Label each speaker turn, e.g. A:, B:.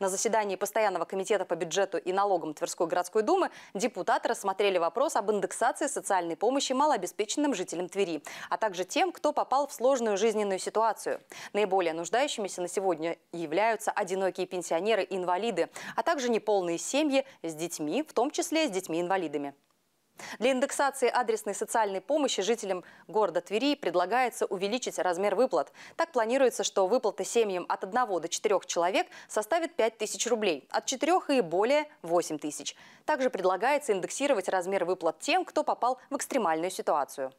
A: На заседании Постоянного комитета по бюджету и налогам Тверской городской думы депутаты рассмотрели вопрос об индексации социальной помощи малообеспеченным жителям Твери, а также тем, кто попал в сложную жизненную ситуацию. Наиболее нуждающимися на сегодня являются одинокие пенсионеры и инвалиды, а также неполные семьи с детьми, в том числе с детьми-инвалидами. Для индексации адресной социальной помощи жителям города Твери предлагается увеличить размер выплат. Так планируется, что выплаты семьям от 1 до 4 человек составят 5 тысяч рублей, от 4 и более – 8 тысяч. Также предлагается индексировать размер выплат тем, кто попал в экстремальную ситуацию.